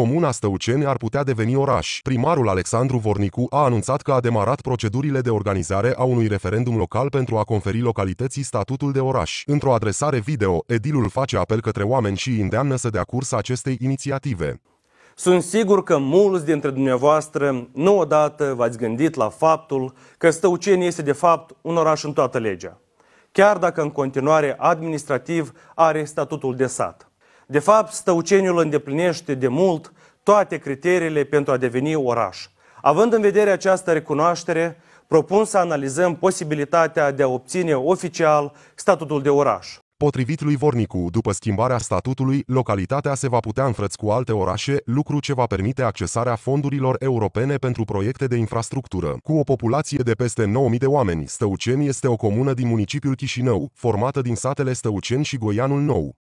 Comuna Stăuceni ar putea deveni oraș. Primarul Alexandru Vornicu a anunțat că a demarat procedurile de organizare a unui referendum local pentru a conferi localității statutul de oraș. Într-o adresare video, edilul face apel către oameni și îndeamnă să dea curs acestei inițiative. Sunt sigur că mulți dintre dumneavoastră nu odată v-ați gândit la faptul că Stăuceni este de fapt un oraș în toată legea, chiar dacă în continuare administrativ are statutul de sat. De fapt, Stăuceniul îndeplinește de mult toate criteriile pentru a deveni oraș. Având în vedere această recunoaștere, propun să analizăm posibilitatea de a obține oficial statutul de oraș. Potrivit lui Vornicu, după schimbarea statutului, localitatea se va putea înfrăți cu alte orașe, lucru ce va permite accesarea fondurilor europene pentru proiecte de infrastructură. Cu o populație de peste 9.000 de oameni, Stăuceni este o comună din municipiul Chișinău, formată din satele Stăuceni și Goianul Nou.